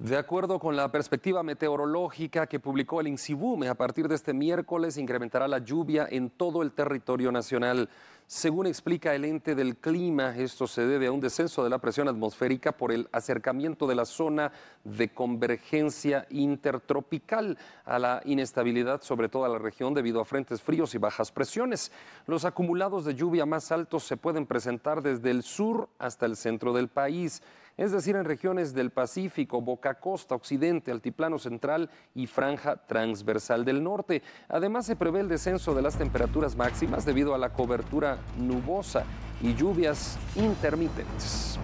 De acuerdo con la perspectiva meteorológica que publicó el INSIBUME, a partir de este miércoles incrementará la lluvia en todo el territorio nacional. Según explica el ente del clima, esto se debe a un descenso de la presión atmosférica por el acercamiento de la zona de convergencia intertropical a la inestabilidad sobre toda la región debido a frentes fríos y bajas presiones. Los acumulados de lluvia más altos se pueden presentar desde el sur hasta el centro del país es decir, en regiones del Pacífico, Boca Costa, Occidente, Altiplano Central y Franja Transversal del Norte. Además, se prevé el descenso de las temperaturas máximas debido a la cobertura nubosa y lluvias intermitentes.